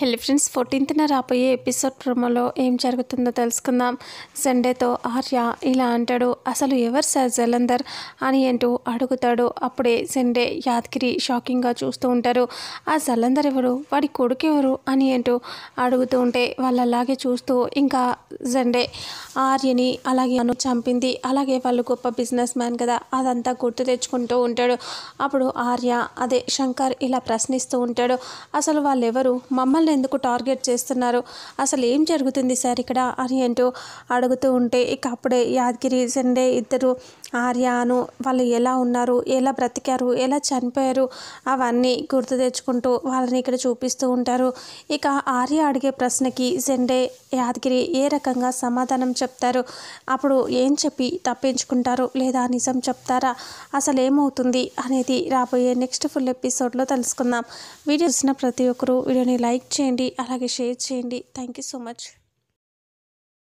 హెల్లీ friends ఫోర్టీన్త్న రాబోయే episode ప్రోమోలో ఏం జరుగుతుందో తెలుసుకుందాం సండేతో ఆర్య ఇలా అంటాడు అసలు ఎవరు సార్ జలంధర్ అని అంటూ అడుగుతాడు అప్పుడే సండే యాదగిరి షాకింగ్గా చూస్తూ ఉంటారు ఆ జలంధర్ ఎవరు వాడి కొడుకు ఎవరు అని అంటూ అడుగుతూ ఉంటే వాళ్ళలాగే చూస్తూ ఇంకా జండే ఆర్యని అలాగే అను చంపింది అలాగే వాళ్ళు గొప్ప బిజినెస్ మ్యాన్ కదా అదంతా గుర్తు తెచ్చుకుంటూ ఉంటాడు అప్పుడు ఆర్య అదే శంకర్ ఇలా ప్రశ్నిస్తూ ఉంటాడు అసలు వాళ్ళెవరు మమ్మల్ని మమ్మల్ని ఎందుకు టార్గెట్ చేస్తున్నారు అసలు ఏం జరుగుతుంది సార్ ఇక్కడ అని అంటూ అడుగుతూ ఉంటే ఇక అప్పుడే యాదగిరి సండే ఇద్దరు ఆర్యాను వాళ్ళు ఎలా ఉన్నారు ఎలా బ్రతికారు ఎలా చనిపోయారు అవన్నీ గుర్తు తెచ్చుకుంటూ వాళ్ళని ఇక్కడ చూపిస్తూ ఉంటారు ఇక ఆర్య అడిగే ప్రశ్నకి సెండే యాదగిరి ఏ రకంగా సమాధానం చెప్తారు అప్పుడు ఏం చెప్పి తప్పించుకుంటారు లేదా నిజం చెప్తారా అసలు ఏమవుతుంది అనేది రాబోయే నెక్స్ట్ ఫుల్ ఎపిసోడ్లో తెలుసుకుందాం వీడియో చూసిన ప్రతి ఒక్కరూ వీడియోని లైక్ చేయండి అలాగే షేర్ చేయండి థ్యాంక్ యూ సో మచ్